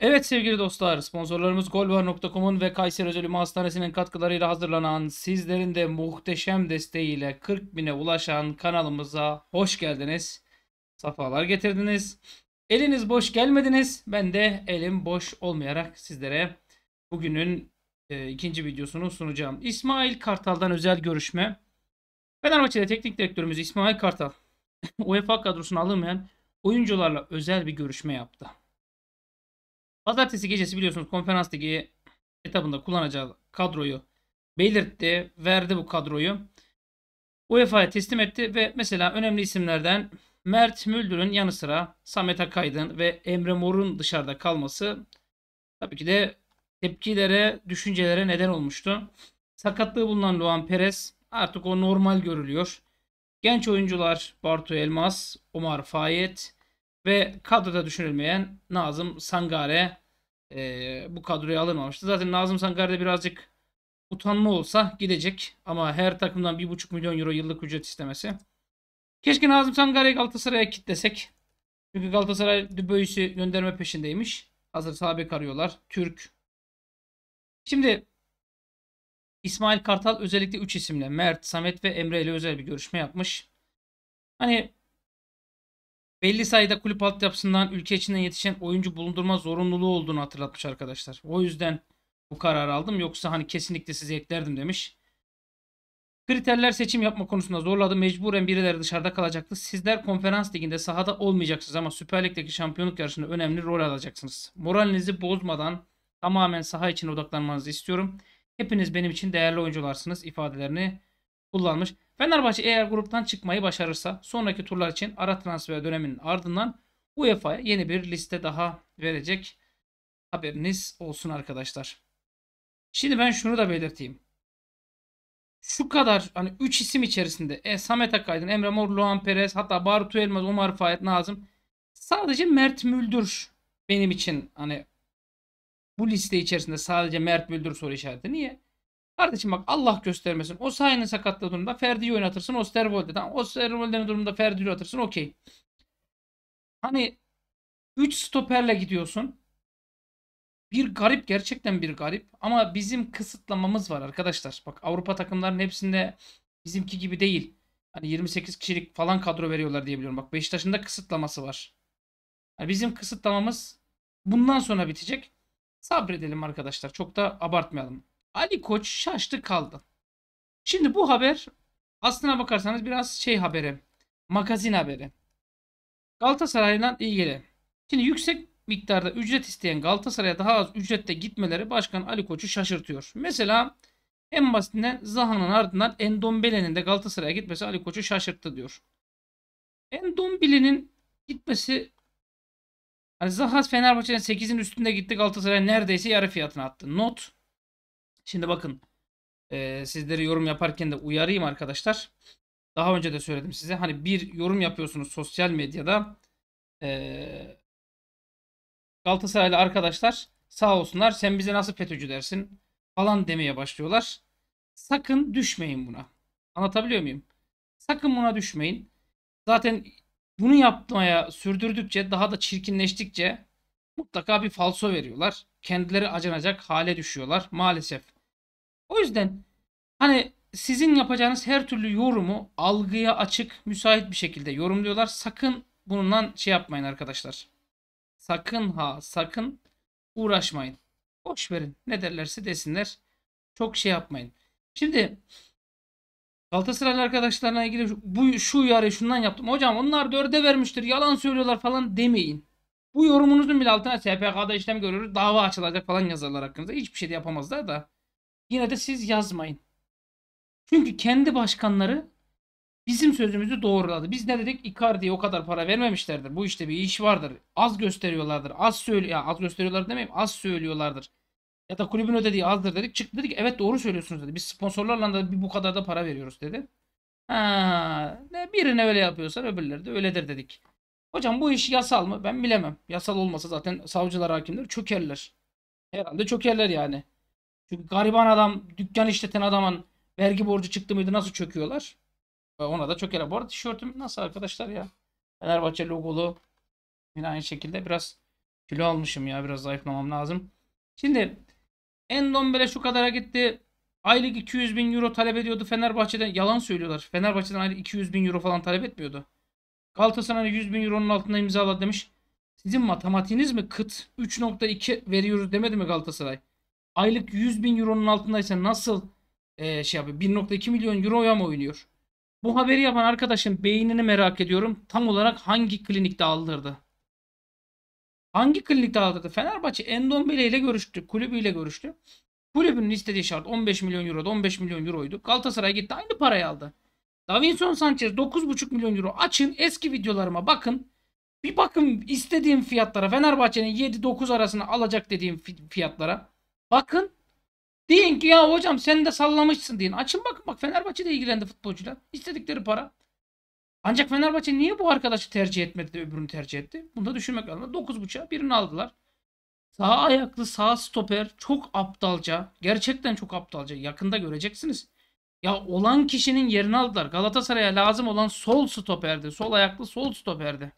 Evet sevgili dostlar sponsorlarımız golvar.com'un ve Kayseri Özel Ümmü Hastanesi'nin katkılarıyla hazırlanan sizlerin de muhteşem desteğiyle 40 bine ulaşan kanalımıza hoş geldiniz. Safalar getirdiniz. Eliniz boş gelmediniz. Ben de elim boş olmayarak sizlere bugünün e, ikinci videosunu sunacağım. İsmail Kartal'dan özel görüşme. Fenerbahçe'de teknik direktörümüz İsmail Kartal UEFA kadrosunu alınmayan oyuncularla özel bir görüşme yaptı. Pazartesi gecesi biliyorsunuz konferans etabında kullanacağı kadroyu belirtti. Verdi bu kadroyu. UEFA'ya teslim etti ve mesela önemli isimlerden Mert Müldür'ün yanı sıra Samet Akaydın ve Emre Mor'un dışarıda kalması tabii ki de tepkilere, düşüncelere neden olmuştu. Sakatlığı bulunan Luan Perez artık o normal görülüyor. Genç oyuncular Bartu Elmas, Omar Fayet, ve kadroda düşünülmeyen Nazım Sangare e, bu kadroya alınmamıştı. Zaten Nazım Sangare'de birazcık utanma olsa gidecek. Ama her takımdan 1,5 milyon euro yıllık ücret istemesi. Keşke Nazım Sangare'yi Galatasaray'a kitlesek. Çünkü Galatasaray Düböyüs'ü gönderme peşindeymiş. Hazır sabek arıyorlar. Türk. Şimdi İsmail Kartal özellikle 3 isimle Mert, Samet ve Emre ile özel bir görüşme yapmış. Hani belli sayıda kulüp altyapısından ülke içinden yetişen oyuncu bulundurma zorunluluğu olduğunu hatırlatmış arkadaşlar. O yüzden bu kararı aldım. Yoksa hani kesinlikle sizi eklerdim demiş. Kriterler seçim yapma konusunda zorladı. Mecburen birileri dışarıda kalacaktı. Sizler konferans liginde sahada olmayacaksınız ama Süper Lig'deki şampiyonluk yarışında önemli rol alacaksınız. Moralinizi bozmadan tamamen saha için odaklanmanızı istiyorum. Hepiniz benim için değerli oyuncularsınız ifadelerini kullanmış. Fenerbahçe eğer gruptan çıkmayı başarırsa sonraki turlar için ara transfer döneminin ardından UEFA'ya yeni bir liste daha verecek. Haberiniz olsun arkadaşlar. Şimdi ben şunu da belirteyim. Şu kadar hani 3 isim içerisinde e, Samet Akaydın, Emre Mor, Luan Perez hatta Bartu Elmaz, Umar Fayet, Nazım sadece Mert Müldür benim için hani bu liste içerisinde sadece Mert Müldür soru işareti. Niye? Kardeşim bak Allah göstermesin. O sayenin sakatlığı durumda Ferdi'yi oynatırsın o Osterwolde. Tamam Osterwolde'nin durumda Ferdi'yi oynatırsın okey. Hani 3 stoperle gidiyorsun. Bir garip gerçekten bir garip ama bizim kısıtlamamız var arkadaşlar. Bak Avrupa takımlarının hepsinde bizimki gibi değil. Hani 28 kişilik falan kadro veriyorlar diyebiliyorum. Bak Beşiktaş'ın da kısıtlaması var. Yani bizim kısıtlamamız bundan sonra bitecek. Sabredelim arkadaşlar. Çok da abartmayalım. Ali Koç şaştı kaldı. Şimdi bu haber aslına bakarsanız biraz şey haberi. Magazin haberi. Galatasaray'la ilgili. Şimdi yüksek miktarda ücret isteyen Galatasaray'a daha az ücrette gitmeleri Başkan Ali Koç'u şaşırtıyor. Mesela en basitinden Zaha'nın ardından Endombele'nin de Galatasaray'a gitmesi Ali Koç'u şaşırttı diyor. Endombele'nin gitmesi hani Zaha Fenerbahçe'den 8'in üstünde gitti Galatasaray neredeyse yarı fiyatına attı. Not Şimdi bakın e, sizleri yorum yaparken de uyarayım arkadaşlar. Daha önce de söyledim size. Hani bir yorum yapıyorsunuz sosyal medyada. E, Galatasaraylı arkadaşlar sağ olsunlar sen bize nasıl FETÖ'cü dersin falan demeye başlıyorlar. Sakın düşmeyin buna. Anlatabiliyor muyum? Sakın buna düşmeyin. Zaten bunu yapmaya sürdürdükçe daha da çirkinleştikçe mutlaka bir falso veriyorlar. Kendileri acınacak hale düşüyorlar maalesef. O yüzden hani sizin yapacağınız her türlü yorumu algıya açık, müsait bir şekilde yorumluyorlar. Sakın bununla şey yapmayın arkadaşlar. Sakın ha, sakın uğraşmayın. Boş verin. Ne derlerse desinler. Çok şey yapmayın. Şimdi Galatasaraylı arkadaşlarına ilgili bu şu uyarıyı şundan yaptım. Hocam onlar dörde vermiştir. Yalan söylüyorlar falan demeyin. Bu yorumunuzun bile altına SPK'da işlem görüyoruz. Dava açılacak falan yazarlar hakkınızda. Hiçbir şey de yapamazlar da. Yine de siz yazmayın. Çünkü kendi başkanları bizim sözümüzü doğruladı. Biz ne dedik? Icardi'ye o kadar para vermemişlerdir. Bu işte bir iş vardır. Az gösteriyorlardır. Az söyle az gösteriyorlar demeyeyim. Az söylüyorlardır. Ya da kulübün ödediği azdır dedik. Çıktı dedik evet doğru söylüyorsunuz dedi. Biz sponsorlarla da bir bu kadar da para veriyoruz dedi. Ha, ne birine öyle yapıyorsa öbürleri de öyledir dedik. Hocam bu iş yasal mı? Ben bilemem. Yasal olmasa zaten savcılar hakimler çökerler. Herhalde çökerler yani. Çünkü gariban adam, dükkan işleten adamın vergi borcu çıktı mıydı nasıl çöküyorlar? Ona da çökerler. Bu arada tişörtüm nasıl arkadaşlar ya? Fenerbahçe logolu. Yine aynı şekilde biraz kilo almışım ya. Biraz zayıflamam lazım. Şimdi Endombele şu kadara gitti. Aylık 200 bin euro talep ediyordu Fenerbahçe'den. Yalan söylüyorlar. Fenerbahçe'den aylık 200 bin euro falan talep etmiyordu. Galatasaray 100 bin euronun altında imzaladı demiş. Sizin matematiğiniz mi kıt? 3.2 veriyoruz demedi mi Galatasaray? aylık 100 bin euronun altındaysa nasıl e, şey yapıyor? 1.2 milyon euroya mı oynuyor? Bu haberi yapan arkadaşın beynini merak ediyorum. Tam olarak hangi klinikte aldırdı? Hangi klinikte aldırdı? Fenerbahçe Endombele ile görüştü. Kulübüyle görüştü. Kulübünün istediği şart 15 milyon euroda 15 milyon euroydu. Galatasaray gitti aynı parayı aldı. Davinson Sanchez 9,5 milyon euro. Açın eski videolarıma bakın. Bir bakın istediğim fiyatlara Fenerbahçe'nin 7-9 arasını alacak dediğim fiyatlara. Bakın deyin ki ya hocam sen de sallamışsın deyin. Açın bakın bak Fenerbahçe de ilgilendi futbolcular. İstedikleri para. Ancak Fenerbahçe niye bu arkadaşı tercih etmedi de öbürünü tercih etti? Bunu da düşünmek lazım. 9.5'a birini aldılar. Sağ ayaklı sağ stoper çok aptalca. Gerçekten çok aptalca. Yakında göreceksiniz. Ya olan kişinin yerini aldılar. Galatasaray'a lazım olan sol stoperdi. Sol ayaklı sol stoperdi.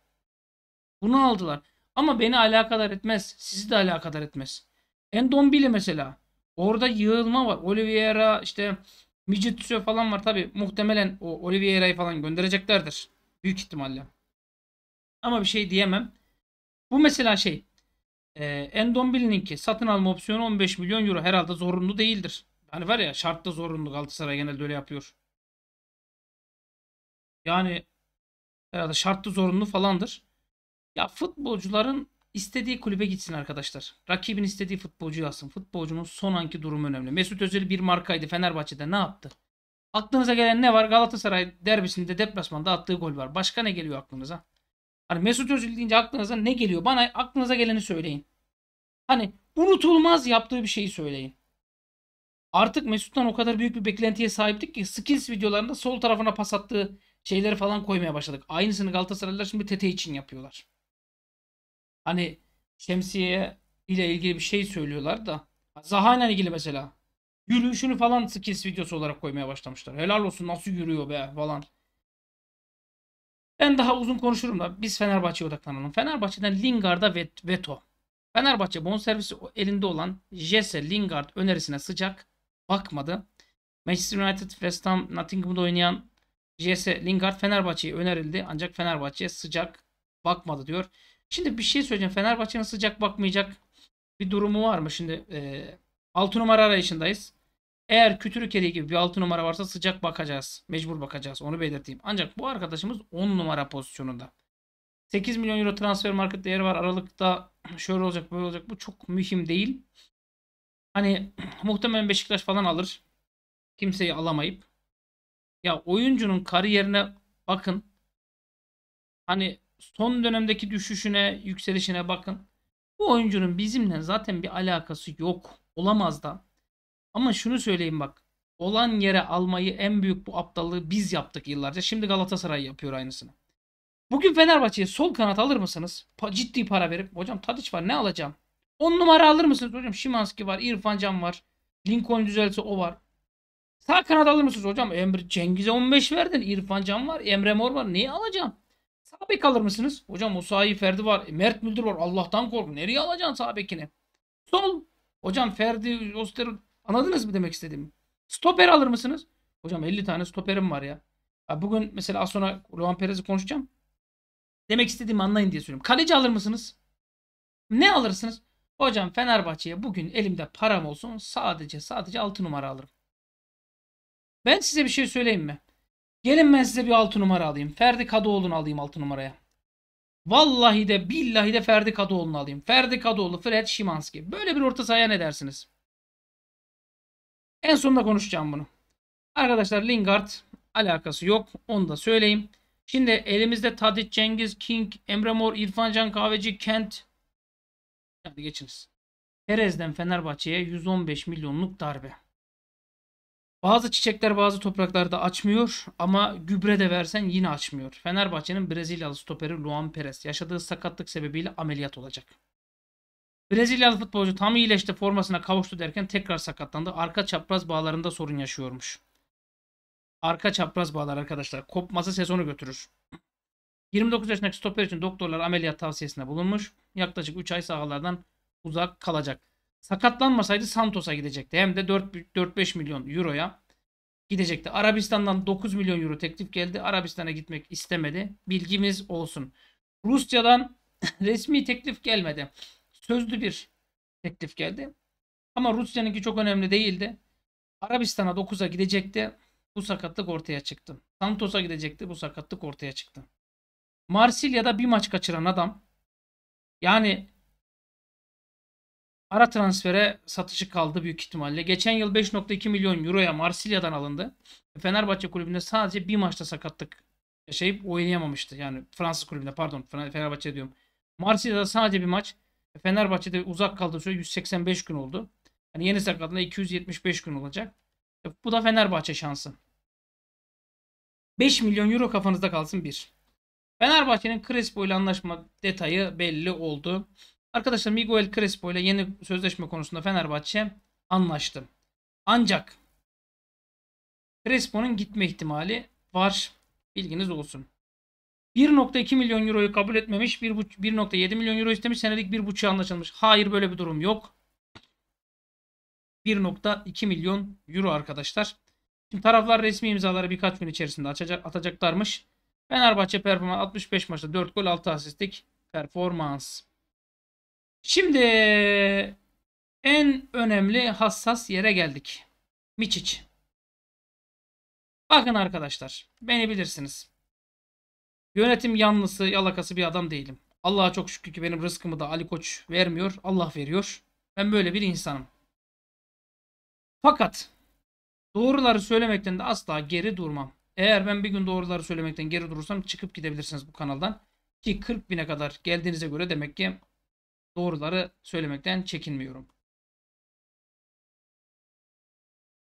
Bunu aldılar. Ama beni alakadar etmez. Sizi de alakadar etmez. Endombili mesela. Orada yığılma var. Oliveira işte Mijitsu falan var. Tabi muhtemelen o Oliveira'yı falan göndereceklerdir. Büyük ihtimalle. Ama bir şey diyemem. Bu mesela şey. E, Endombili'nin ki satın alma opsiyonu 15 milyon euro. Herhalde zorunlu değildir. Hani var ya şartta zorunlu Galatasaray genelde öyle yapıyor. Yani herhalde şartlı zorunlu falandır. Ya futbolcuların İstediği kulübe gitsin arkadaşlar. Rakibin istediği futbolcuyu alsın. Futbolcunun son anki durumu önemli. Mesut Özil bir markaydı Fenerbahçe'de ne yaptı? Aklınıza gelen ne var? Galatasaray derbisinde deplasmanda attığı gol var. Başka ne geliyor aklınıza? Hani Mesut Özil deyince aklınıza ne geliyor? Bana aklınıza geleni söyleyin. Hani unutulmaz yaptığı bir şeyi söyleyin. Artık Mesut'tan o kadar büyük bir beklentiye sahiptik ki skills videolarında sol tarafına pas attığı şeyleri falan koymaya başladık. Aynısını Galatasaraylılar şimdi Tete için yapıyorlar. Hani şemsiye ile ilgili bir şey söylüyorlar da. Zaha'yla ilgili mesela. Yürüyüşünü falan skills videosu olarak koymaya başlamışlar. Helal olsun nasıl yürüyor be falan. Ben daha uzun konuşurum da biz Fenerbahçe'ye odaklanalım. Fenerbahçe'den Lingard'a veto. Fenerbahçe bonservisi elinde olan Jesse Lingard önerisine sıcak bakmadı. Manchester United, West Ham, Nottingham'da oynayan Jesse Lingard Fenerbahçe'ye önerildi. Ancak Fenerbahçe sıcak bakmadı diyor. Şimdi bir şey söyleyeceğim. Fenerbahçe'nin sıcak bakmayacak bir durumu var mı? Şimdi e, 6 numara arayışındayız. Eğer kütürü kedi gibi bir 6 numara varsa sıcak bakacağız. Mecbur bakacağız. Onu belirteyim. Ancak bu arkadaşımız 10 numara pozisyonunda. 8 milyon euro transfer market değeri var. Aralıkta şöyle olacak böyle olacak. Bu çok mühim değil. Hani muhtemelen Beşiktaş falan alır. Kimseyi alamayıp. Ya oyuncunun kariyerine bakın. Hani son dönemdeki düşüşüne, yükselişine bakın. Bu oyuncunun bizimle zaten bir alakası yok. Olamaz da. Ama şunu söyleyeyim bak. Olan yere almayı en büyük bu aptallığı biz yaptık yıllarca. Şimdi Galatasaray yapıyor aynısını. Bugün Fenerbahçe'ye sol kanat alır mısınız? Pa- ciddi para verip. Hocam Tadiç var ne alacağım? 10 numara alır mısınız hocam? Şimanski var, İrfan Can var. Lincoln düzelse o var. Sağ kanat alır mısınız hocam? Emre Cengiz'e 15 verdin. İrfan Can var, Emre Mor var. Neyi alacağım? Sabek alır mısınız? Hocam Musa'yı Ferdi var. E, Mert Müldür var. Allah'tan kork. Nereye alacaksın sabekini? bekini? Sol. Hocam Ferdi, Oster. Anladınız mı demek istediğimi? Stoper alır mısınız? Hocam 50 tane stoperim var ya. ya bugün mesela az sonra Luan Perez'i konuşacağım. Demek istediğimi anlayın diye söylüyorum. Kaleci alır mısınız? Ne alırsınız? Hocam Fenerbahçe'ye bugün elimde param olsun sadece sadece 6 numara alırım. Ben size bir şey söyleyeyim mi? Gelin ben size bir 6 numara alayım. Ferdi Kadıoğlu'nu alayım 6 numaraya. Vallahi de billahi de Ferdi Kadıoğlu'nu alayım. Ferdi Kadıoğlu, Fred Şimanski. Böyle bir orta sahaya ne dersiniz? En sonunda konuşacağım bunu. Arkadaşlar Lingard alakası yok. Onu da söyleyeyim. Şimdi elimizde Tadit Cengiz, King, Emre Mor, İrfan Can Kahveci, Kent. Hadi geçiniz. Perez'den Fenerbahçe'ye 115 milyonluk darbe. Bazı çiçekler bazı topraklarda açmıyor ama gübre de versen yine açmıyor. Fenerbahçe'nin Brezilyalı stoperi Luan Perez yaşadığı sakatlık sebebiyle ameliyat olacak. Brezilyalı futbolcu tam iyileşti formasına kavuştu derken tekrar sakatlandı. Arka çapraz bağlarında sorun yaşıyormuş. Arka çapraz bağlar arkadaşlar. Kopması sezonu götürür. 29 yaşındaki stoper için doktorlar ameliyat tavsiyesinde bulunmuş. Yaklaşık 3 ay sahalardan uzak kalacak. Sakatlanmasaydı Santos'a gidecekti. Hem de 4-5 milyon euroya gidecekti. Arabistan'dan 9 milyon euro teklif geldi. Arabistan'a gitmek istemedi. Bilgimiz olsun. Rusya'dan resmi teklif gelmedi. Sözlü bir teklif geldi. Ama Rusya'nınki çok önemli değildi. Arabistan'a 9'a gidecekti. Bu sakatlık ortaya çıktı. Santos'a gidecekti. Bu sakatlık ortaya çıktı. Marsilya'da bir maç kaçıran adam yani Ara transfere satışı kaldı büyük ihtimalle. Geçen yıl 5.2 milyon euroya Marsilya'dan alındı. Fenerbahçe kulübünde sadece bir maçta sakatlık yaşayıp oynayamamıştı. Yani Fransız kulübünde pardon Fenerbahçe diyorum. Marsilya'da sadece bir maç. Fenerbahçe'de uzak kaldığı süre 185 gün oldu. Yani yeni sakatlığında 275 gün olacak. E, bu da Fenerbahçe şansı. 5 milyon euro kafanızda kalsın bir. Fenerbahçe'nin Crespo ile anlaşma detayı belli oldu. Arkadaşlar Miguel Crespo ile yeni sözleşme konusunda Fenerbahçe anlaştı. Ancak Crespo'nun gitme ihtimali var. Bilginiz olsun. 1.2 milyon euroyu kabul etmemiş. 1.7 milyon euro istemiş. Senelik 1.5'a anlaşılmış. Hayır böyle bir durum yok. 1.2 milyon euro arkadaşlar. Şimdi taraflar resmi imzaları birkaç gün içerisinde açacak, atacaklarmış. Fenerbahçe performans 65 maçta 4 gol 6 asistlik performans. Şimdi en önemli hassas yere geldik. Miçic. Bakın arkadaşlar beni bilirsiniz. Yönetim yanlısı yalakası bir adam değilim. Allah'a çok şükür ki benim rızkımı da Ali Koç vermiyor. Allah veriyor. Ben böyle bir insanım. Fakat doğruları söylemekten de asla geri durmam. Eğer ben bir gün doğruları söylemekten geri durursam çıkıp gidebilirsiniz bu kanaldan. Ki 40 bine kadar geldiğinize göre demek ki doğruları söylemekten çekinmiyorum.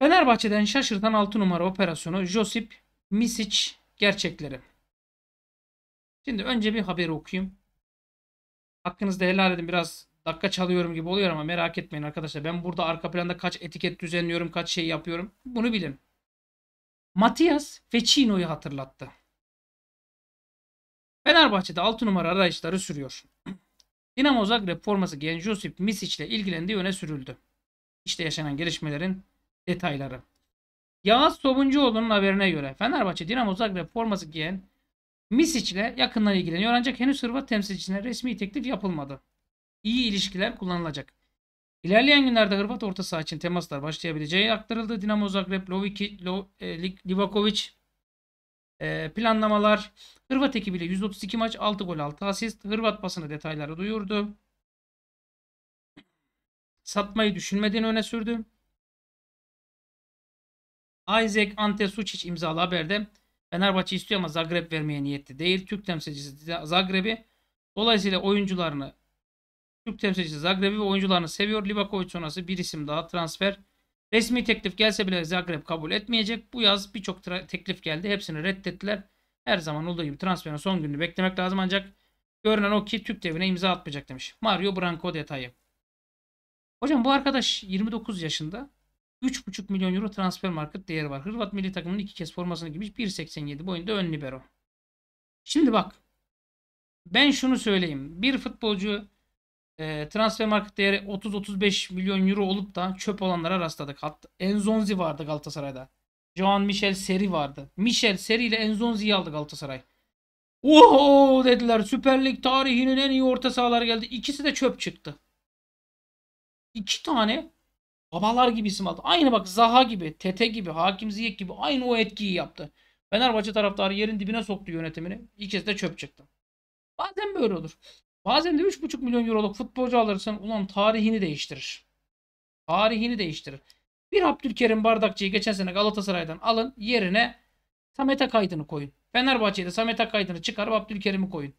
Fenerbahçe'den şaşırtan 6 numara operasyonu Josip Misic gerçekleri. Şimdi önce bir haberi okuyayım. Hakkınızda helal edin biraz dakika çalıyorum gibi oluyor ama merak etmeyin arkadaşlar. Ben burada arka planda kaç etiket düzenliyorum, kaç şey yapıyorum. Bunu bilin. Matias Vecino'yu hatırlattı. Fenerbahçe'de 6 numara arayışları sürüyor. Dinamo Zagreb forması giyen Josip Misic ile ilgilendiği öne sürüldü. İşte yaşanan gelişmelerin detayları. Yağız Sobuncuoğlu'nun haberine göre Fenerbahçe Dinamo Zagreb forması giyen Misic ile yakından ilgileniyor ancak henüz Hırvat temsilcisine resmi teklif yapılmadı. İyi ilişkiler kullanılacak. İlerleyen günlerde Hırvat orta saha için temaslar başlayabileceği aktarıldı. Dinamo Zagreb, Loviki, Lo, e, Livakovic, ee, planlamalar. Hırvat ekibiyle 132 maç 6 gol 6 asist. Hırvat basını detayları duyurdu. Satmayı düşünmediğini öne sürdü. Isaac Ante Antesuçic imzalı haberde Fenerbahçe istiyor ama Zagreb vermeye niyetli değil. Türk temsilcisi Zagreb'i dolayısıyla oyuncularını Türk temsilcisi Zagreb'i ve oyuncularını seviyor. Livakovic sonrası bir isim daha transfer Resmi teklif gelse bile Zagreb kabul etmeyecek. Bu yaz birçok teklif geldi. Hepsini reddettiler. Her zaman olduğu gibi transferin son gününü beklemek lazım ancak görünen o ki Türk devine imza atmayacak demiş. Mario Branco detayı. Hocam bu arkadaş 29 yaşında. 3,5 milyon euro transfer market değeri var. Hırvat milli takımının iki kez formasını giymiş. 1.87 boyunda ön libero. Şimdi bak. Ben şunu söyleyeyim. Bir futbolcu e, transfer market değeri 30-35 milyon euro olup da çöp olanlara rastladık. Hatta Enzonzi vardı Galatasaray'da. Joan Michel Seri vardı. Michel Seri ile Enzonzi'yi aldı Galatasaray. Oho dediler Süper Lig tarihinin en iyi orta sahaları geldi. İkisi de çöp çıktı. İki tane babalar gibi isim aldı. Aynı bak Zaha gibi, Tete gibi, Hakim Ziyek gibi aynı o etkiyi yaptı. Fenerbahçe taraftarı yerin dibine soktu yönetimini. İkisi de çöp çıktı. Bazen böyle olur. Bazen de 3,5 milyon euroluk futbolcu alırsan ulan tarihini değiştirir. Tarihini değiştirir. Bir Abdülkerim Bardakçı'yı geçen sene Galatasaray'dan alın yerine Samet Akaydın'ı koyun. Fenerbahçe'de Samet Akaydın'ı çıkarıp Abdülkerim'i koyun.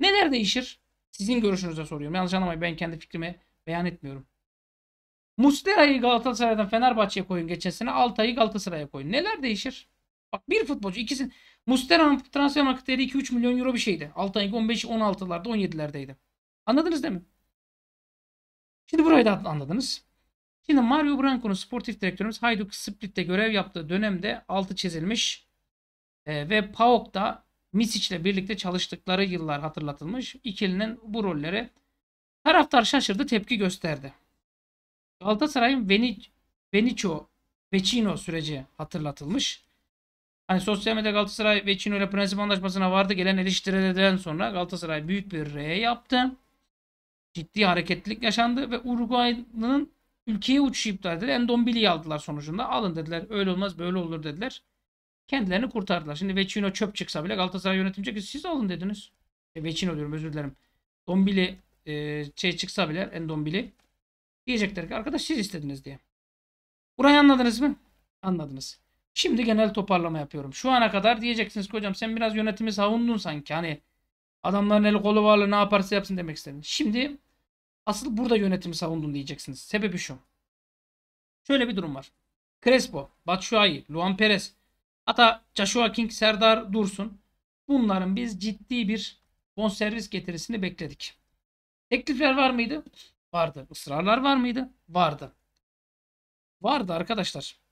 Neler değişir? Sizin görüşünüze soruyorum. Yanlış anlamayın ben kendi fikrimi beyan etmiyorum. Mustera'yı Galatasaray'dan Fenerbahçe'ye koyun geçen sene. Altay'ı Galatasaray'a koyun. Neler değişir? Bak bir futbolcu ikisini Mustera transfer market değeri 2-3 milyon euro bir şeydi. Altay 15-16'larda 17'lerdeydi. Anladınız değil mi? Şimdi burayı da anladınız. Şimdi Mario Branco'nun sportif direktörümüz Hayduk Split'te görev yaptığı dönemde altı çizilmiş e, ve PAOK'ta ile birlikte çalıştıkları yıllar hatırlatılmış. İkilinin bu rolleri taraftar şaşırdı tepki gösterdi. Galatasaray'ın Venicio, Vecino süreci hatırlatılmış. Hani sosyal medya Galatasaray ve Çin öyle prensip anlaşmasına vardı. Gelen eleştirilerden sonra Galatasaray büyük bir R yaptı. Ciddi hareketlilik yaşandı ve Uruguaylı'nın ülkeye uçuşu iptal edildi. Endombili'yi aldılar sonucunda. Alın dediler. Öyle olmaz böyle olur dediler. Kendilerini kurtardılar. Şimdi Vecino çöp çıksa bile Galatasaray yönetimci ki siz alın dediniz. E, Vecino diyorum özür dilerim. Dombili e, şey çıksa bile Endombili diyecekler ki arkadaş siz istediniz diye. Burayı anladınız mı? Anladınız. Şimdi genel toparlama yapıyorum. Şu ana kadar diyeceksiniz ki hocam sen biraz yönetimi savundun sanki. Hani adamların eli kolu varlı ne yaparsa yapsın demek istedim. Şimdi asıl burada yönetimi savundun diyeceksiniz. Sebebi şu. Şöyle bir durum var. Crespo, Batshuayi, Luan Perez, hatta Joshua King, Serdar Dursun. Bunların biz ciddi bir bonservis getirisini bekledik. Teklifler var mıydı? Vardı. Israrlar var mıydı? Vardı. Vardı arkadaşlar.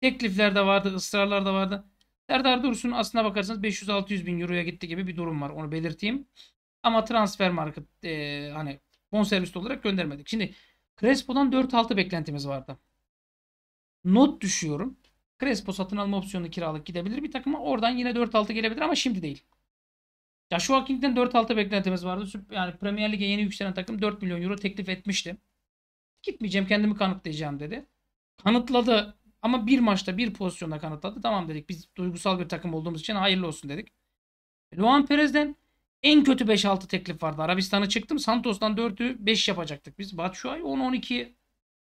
Teklifler de vardı, ısrarlar da vardı. Serdar Dursun aslına bakarsanız 500-600 bin euroya gitti gibi bir durum var. Onu belirteyim. Ama transfer market e, hani bonservis olarak göndermedik. Şimdi Crespo'dan 4-6 beklentimiz vardı. Not düşüyorum. Crespo satın alma opsiyonu kiralık gidebilir bir takıma. Oradan yine 4-6 gelebilir ama şimdi değil. Joshua King'den 4-6 beklentimiz vardı. Yani Premier Lig'e yeni yükselen takım 4 milyon euro teklif etmişti. Gitmeyeceğim kendimi kanıtlayacağım dedi. Kanıtladı ama bir maçta bir pozisyonda kanıtladı. Tamam dedik biz duygusal bir takım olduğumuz için hayırlı olsun dedik. Luan Perez'den en kötü 5-6 teklif vardı. Arabistan'a çıktım. Santos'tan 4'ü 5 yapacaktık biz. Batshuayi 10-12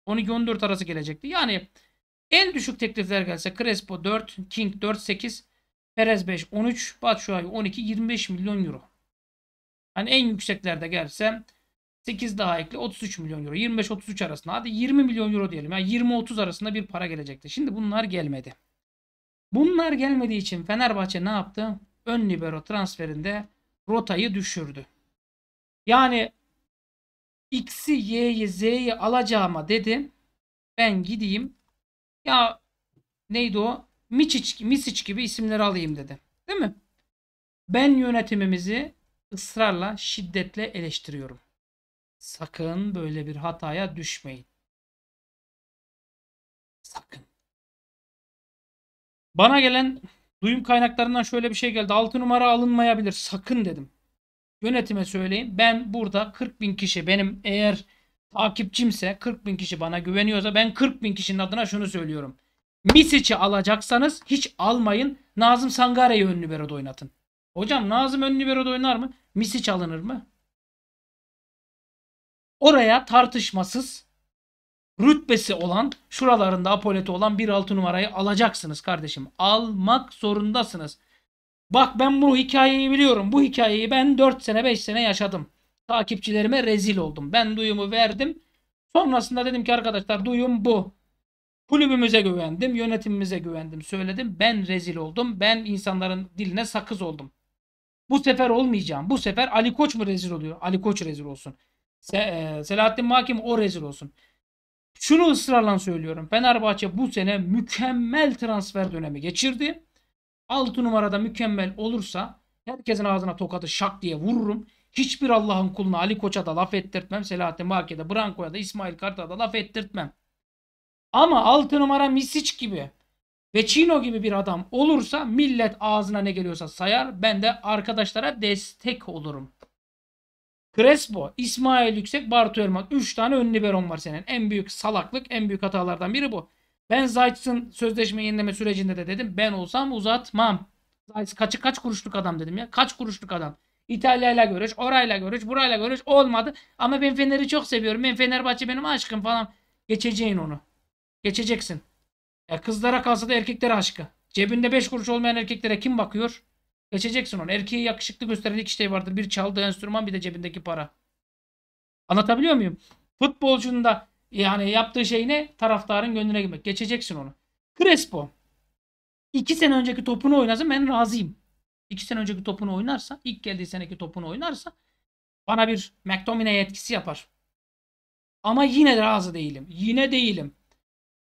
12-14 arası gelecekti. Yani en düşük teklifler gelse Crespo 4, King 4-8, Perez 5-13, Batshuayi 12-25 milyon euro. Hani en yükseklerde gelse 8 daha ekle 33 milyon euro. 25-33 arasında. Hadi 20 milyon euro diyelim. Yani 20-30 arasında bir para gelecekti. Şimdi bunlar gelmedi. Bunlar gelmediği için Fenerbahçe ne yaptı? Ön libero transferinde rotayı düşürdü. Yani X'i, Y'yi, Z'yi alacağıma dedi. Ben gideyim. Ya neydi o? Miçic, Misic gibi isimleri alayım dedi. Değil mi? Ben yönetimimizi ısrarla, şiddetle eleştiriyorum. Sakın böyle bir hataya düşmeyin. Sakın. Bana gelen duyum kaynaklarından şöyle bir şey geldi. 6 numara alınmayabilir. Sakın dedim. Yönetime söyleyin. Ben burada 40 bin kişi benim eğer takipçimse 40 bin kişi bana güveniyorsa ben 40 bin kişinin adına şunu söylüyorum. Misic'i alacaksanız hiç almayın. Nazım Sangare'yi ön libero'da oynatın. Hocam Nazım ön libero'da oynar mı? Misic alınır mı? Oraya tartışmasız rütbesi olan, şuralarında apoleti olan 1-6 numarayı alacaksınız kardeşim. Almak zorundasınız. Bak ben bu hikayeyi biliyorum. Bu hikayeyi ben 4 sene 5 sene yaşadım. Takipçilerime rezil oldum. Ben duyumu verdim. Sonrasında dedim ki arkadaşlar duyum bu. Kulübümüze güvendim, yönetimimize güvendim, söyledim. Ben rezil oldum. Ben insanların diline sakız oldum. Bu sefer olmayacağım. Bu sefer Ali Koç mu rezil oluyor? Ali Koç rezil olsun. E, Selahattin Makim o rezil olsun. Şunu ısrarla söylüyorum. Fenerbahçe bu sene mükemmel transfer dönemi geçirdi. 6 numarada mükemmel olursa herkesin ağzına tokadı şak diye vururum. Hiçbir Allah'ın kuluna Ali Koç'a da laf ettirtmem. Selahattin Marke'de, Branko'ya da, İsmail Kart'a da laf ettirtmem. Ama 6 numara Misic gibi ve Çino gibi bir adam olursa millet ağzına ne geliyorsa sayar. Ben de arkadaşlara destek olurum. Crespo, İsmail Yüksek, Bartu Erman. 3 tane ön liberon var senin. En büyük salaklık, en büyük hatalardan biri bu. Ben Zayt'sın sözleşme yenileme sürecinde de dedim. Ben olsam uzatmam. Zayt kaçı kaç kuruşluk adam dedim ya. Kaç kuruşluk adam. İtalya'yla görüş, orayla görüş, burayla görüş olmadı. Ama ben Fener'i çok seviyorum. Ben Fenerbahçe benim aşkım falan. Geçeceğin onu. Geçeceksin. Ya kızlara kalsa da erkeklere aşkı. Cebinde 5 kuruş olmayan erkeklere kim bakıyor? Geçeceksin onu. Erkeği yakışıklı gösteren iki şey vardır. Bir çaldığı enstrüman bir de cebindeki para. Anlatabiliyor muyum? Futbolcunun da yani yaptığı şey ne? Taraftarın gönlüne girmek. Geçeceksin onu. Crespo. İki sene önceki topunu oynasın ben razıyım. İki sene önceki topunu oynarsa, ilk geldiği seneki topunu oynarsa bana bir McTominay etkisi yapar. Ama yine de razı değilim. Yine değilim.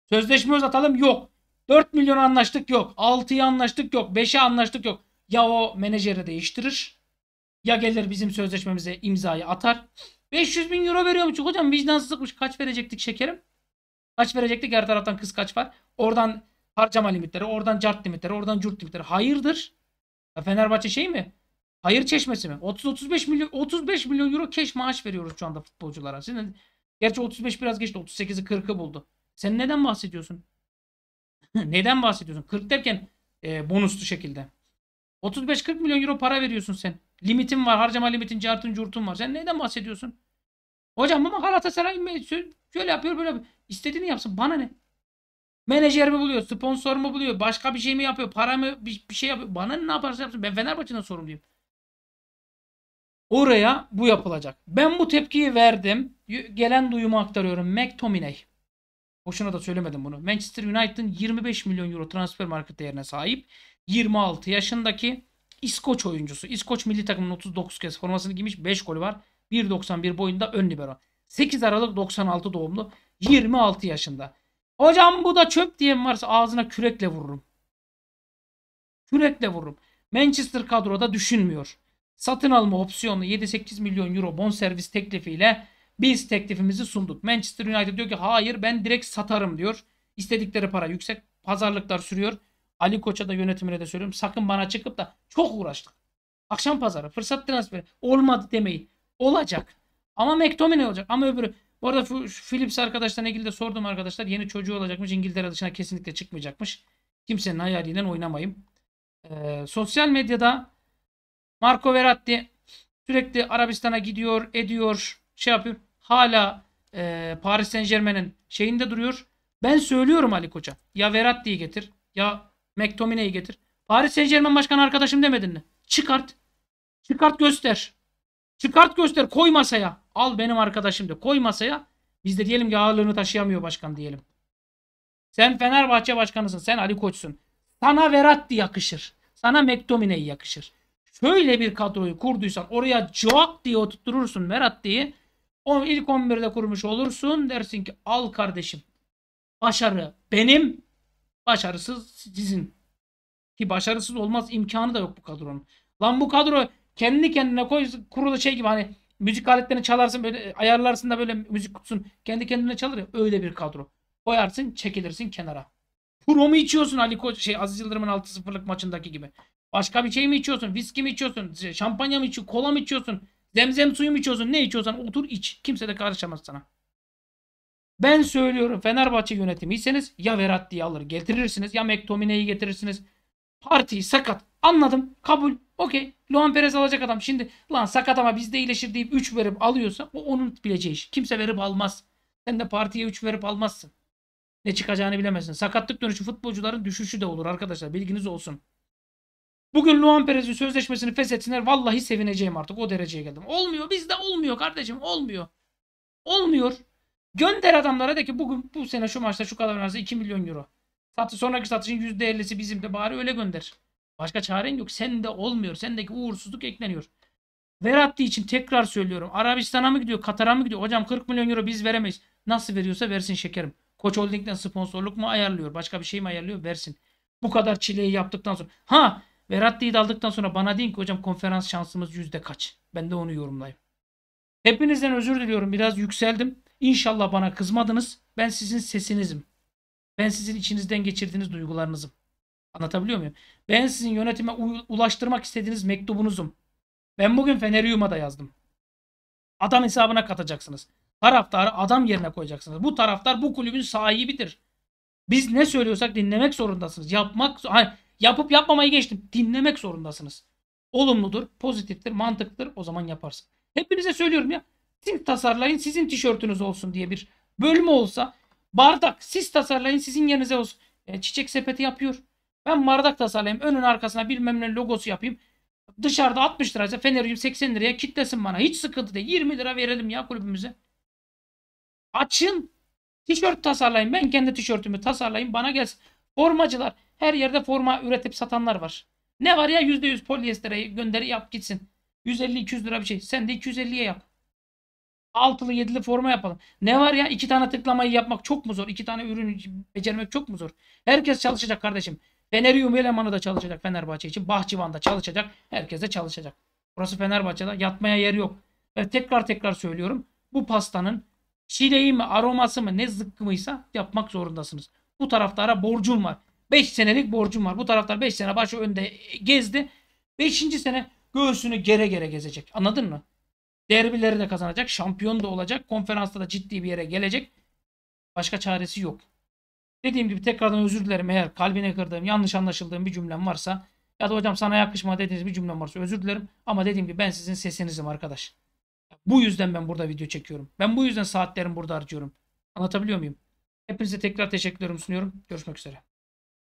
Sözleşme uzatalım yok. 4 milyon anlaştık yok. 6'ya anlaştık yok. 5'e anlaştık yok ya o menajeri değiştirir ya gelir bizim sözleşmemize imzayı atar. 500 bin euro veriyormuş. Hocam vicdansızlıkmış. Kaç verecektik şekerim? Kaç verecektik? Her taraftan kız kaç var. Oradan harcama limitleri, oradan cart limitleri, oradan cürt limitleri. Hayırdır? Ya Fenerbahçe şey mi? Hayır çeşmesi mi? 30-35 milyon 35 milyon euro keş maaş veriyoruz şu anda futbolculara. Senin, gerçi 35 biraz geçti. 38'i 40'ı buldu. Sen neden bahsediyorsun? neden bahsediyorsun? 40 derken e, bonuslu şekilde. 35-40 milyon euro para veriyorsun sen. Limitin var. Harcama limitin, cartın, curtun var. Sen neyden bahsediyorsun? Hocam ama Galatasaray şöyle yapıyor böyle yapıyor. İstediğini yapsın. Bana ne? Menajer mi buluyor? Sponsor mu buluyor? Başka bir şey mi yapıyor? Para mı bir, bir şey yapıyor? Bana ne yaparsa yapsın. Ben Fenerbahçe'den sorumluyum. Oraya bu yapılacak. Ben bu tepkiyi verdim. Gelen duyumu aktarıyorum. McTominay. Boşuna da söylemedim bunu. Manchester United'ın 25 milyon euro transfer market değerine sahip. 26 yaşındaki İskoç oyuncusu. İskoç milli takımının 39 kez formasını giymiş. 5 golü var. 1.91 boyunda ön libero. 8 Aralık 96 doğumlu. 26 yaşında. Hocam bu da çöp diyen varsa ağzına kürekle vururum. Kürekle vururum. Manchester kadroda düşünmüyor. Satın alma opsiyonu 7-8 milyon euro bonservis teklifiyle biz teklifimizi sunduk. Manchester United diyor ki hayır ben direkt satarım diyor. İstedikleri para yüksek. Pazarlıklar sürüyor. Ali Koç'a da yönetimine de söylüyorum. Sakın bana çıkıp da çok uğraştık. Akşam pazarı fırsat transferi olmadı demeyi. Olacak. Ama McTominay olacak. Ama öbürü. Bu arada Philips arkadaşlarına ilgili de sordum arkadaşlar. Yeni çocuğu olacakmış. İngiltere dışına kesinlikle çıkmayacakmış. Kimsenin hayaliyle oynamayayım. Ee, sosyal medyada Marco Verratti sürekli Arabistan'a gidiyor, ediyor, şey yapıyor. Hala e, Paris Saint Germain'in şeyinde duruyor. Ben söylüyorum Ali Koç'a. Ya Verratti'yi getir ya McTominay'i getir. Paris Saint Germain başkanı arkadaşım demedin mi? Çıkart. Çıkart göster. Çıkart göster. Koy masaya. Al benim arkadaşım de. Koy masaya. Biz de diyelim ki ağırlığını taşıyamıyor başkan diyelim. Sen Fenerbahçe başkanısın. Sen Ali Koç'sun. Sana Veratti yakışır. Sana McTominay yakışır. Şöyle bir kadroyu kurduysan oraya cevap diye oturtursun Veratti'yi. O ilk 11'de kurmuş olursun. Dersin ki al kardeşim. Başarı benim. Başarısız sizin. Ki başarısız olmaz imkanı da yok bu kadronun. Lan bu kadro kendi kendine koy kurulu şey gibi hani müzik aletlerini çalarsın böyle ayarlarsın da böyle müzik kutsun kendi kendine çalır ya öyle bir kadro. Koyarsın çekilirsin kenara. Puro mu içiyorsun Ali Koç şey Aziz Yıldırım'ın 6-0'lık maçındaki gibi. Başka bir şey mi içiyorsun? Viski mi içiyorsun? Şampanya mı içiyorsun? Kola mı içiyorsun? Zemzem suyu mu içiyorsun? Ne içiyorsan otur iç. Kimse de karışamaz sana. Ben söylüyorum Fenerbahçe yönetimiyseniz ya Verratti'yi alır getirirsiniz ya McTominay'i getirirsiniz. Parti sakat. Anladım. Kabul. Okey. Luan Perez alacak adam. Şimdi lan sakat ama bizde iyileşir deyip 3 verip alıyorsa o onun bileceği iş. Kimse verip almaz. Sen de partiye 3 verip almazsın. Ne çıkacağını bilemezsin. Sakatlık dönüşü futbolcuların düşüşü de olur arkadaşlar. Bilginiz olsun. Bugün Luan Perez'in sözleşmesini feshetsinler. Vallahi sevineceğim artık. O dereceye geldim. Olmuyor. Bizde olmuyor kardeşim. Olmuyor. Olmuyor. Gönder adamlara de ki bugün bu sene şu maçta şu kadar oynarsa 2 milyon euro. Satı, sonraki satışın %50'si bizim de bari öyle gönder. Başka çaren yok. Sen de olmuyor. Sendeki uğursuzluk ekleniyor. Veratti için tekrar söylüyorum. Arabistan'a mı gidiyor? Katar'a mı gidiyor? Hocam 40 milyon euro biz veremeyiz. Nasıl veriyorsa versin şekerim. Koç Holding'den sponsorluk mu ayarlıyor? Başka bir şey mi ayarlıyor? Versin. Bu kadar çileyi yaptıktan sonra. Ha Verratti'yi de aldıktan sonra bana deyin ki hocam konferans şansımız yüzde kaç? Ben de onu yorumlayayım. Hepinizden özür diliyorum. Biraz yükseldim. İnşallah bana kızmadınız. Ben sizin sesinizim. Ben sizin içinizden geçirdiğiniz duygularınızım. Anlatabiliyor muyum? Ben sizin yönetime ulaştırmak istediğiniz mektubunuzum. Ben bugün Fenerium'a da yazdım. Adam hesabına katacaksınız. Taraftarı adam yerine koyacaksınız. Bu taraftar bu kulübün sahibidir. Biz ne söylüyorsak dinlemek zorundasınız. Yapmak, hayır, yapıp yapmamayı geçtim. Dinlemek zorundasınız. Olumludur, pozitiftir, mantıklıdır. O zaman yaparsın. Hepinize söylüyorum ya siz tasarlayın sizin tişörtünüz olsun diye bir bölümü olsa bardak siz tasarlayın sizin yerinize olsun. E, çiçek sepeti yapıyor. Ben bardak tasarlayayım önün arkasına bilmem ne logosu yapayım. Dışarıda 60 liraysa Fener'cim 80 liraya kitlesin bana. Hiç sıkıntı değil. 20 lira verelim ya kulübümüze. Açın. Tişört tasarlayın. Ben kendi tişörtümü tasarlayayım. Bana gelsin. Formacılar. Her yerde forma üretip satanlar var. Ne var ya %100 polyestere gönderi yap gitsin. 150-200 lira bir şey. Sen de 250'ye yap altılı yedili forma yapalım. Ne var ya iki tane tıklamayı yapmak çok mu zor? İki tane ürün becermek çok mu zor? Herkes çalışacak kardeşim. Fenerium elemanı da çalışacak Fenerbahçe için. Bahçıvan da çalışacak. Herkes de çalışacak. Burası Fenerbahçe'de yatmaya yer yok. Ve tekrar tekrar söylüyorum. Bu pastanın çileği mi aroması mı ne zıkkımıysa yapmak zorundasınız. Bu taraftara borcum var. 5 senelik borcum var. Bu taraftar 5 sene başı önde gezdi. 5. sene göğsünü gere gere gezecek. Anladın mı? Derbileri de kazanacak. Şampiyon da olacak. Konferansta da ciddi bir yere gelecek. Başka çaresi yok. Dediğim gibi tekrardan özür dilerim eğer kalbine kırdığım, yanlış anlaşıldığım bir cümlem varsa ya da hocam sana yakışma dediğiniz bir cümlem varsa özür dilerim. Ama dediğim gibi ben sizin sesinizim arkadaş. Bu yüzden ben burada video çekiyorum. Ben bu yüzden saatlerimi burada harcıyorum. Anlatabiliyor muyum? Hepinize tekrar teşekkürlerimi sunuyorum. Görüşmek üzere.